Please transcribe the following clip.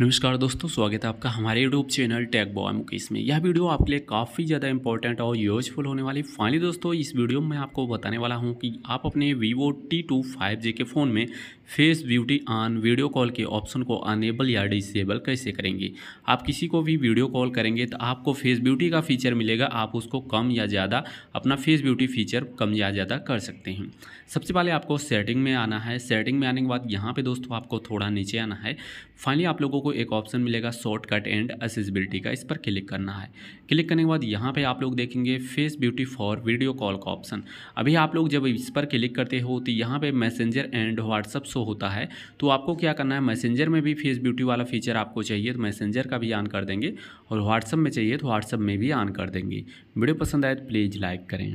नमस्कार दोस्तों स्वागत है आपका हमारे YouTube channel tag boy Mukesh में यह वीडियो आपके लिए काफ़ी ज़्यादा इंपॉर्टेंट और यूजफुल होने वाली फाइनली दोस्तों इस वीडियो में मैं आपको बताने वाला हूं कि आप अपने vivo T two five G के फ़ोन में face beauty on video call के ऑप्शन को अनेबल या डिसेबल कैसे करेंगे आप किसी को भी वीडियो कॉल करेंगे तो आपको फेस ब्यूटी का फीचर मिलेगा आप उसको कम या ज़्यादा अपना फेस ब्यूटी फीचर कम या ज़्यादा कर सकते हैं सबसे पहले आपको सेटिंग में आना है सेटिंग में आने के बाद यहाँ पर दोस्तों आपको थोड़ा नीचे आना है फाइनली आप लोगों को एक ऑप्शन मिलेगा शॉर्टकट एंड एसेसिबिलिटी का इस पर क्लिक करना है क्लिक करने के बाद यहाँ पे आप लोग देखेंगे face beauty for video call का ऑप्शन अभी आप लोग जब इस पर क्लिक करते हो तो यहाँ पे मैसेंजर एंड व्हाट्सअप शो होता है तो आपको क्या करना है मैसेंजर में भी फेस ब्यूटी वाला फीचर आपको चाहिए तो मैसेंजर का भी ऑन कर देंगे और व्हाट्सअप में चाहिए तो व्हाट्सअप में भी ऑन कर देंगे वीडियो पसंद आए तो प्लीज़ लाइक करें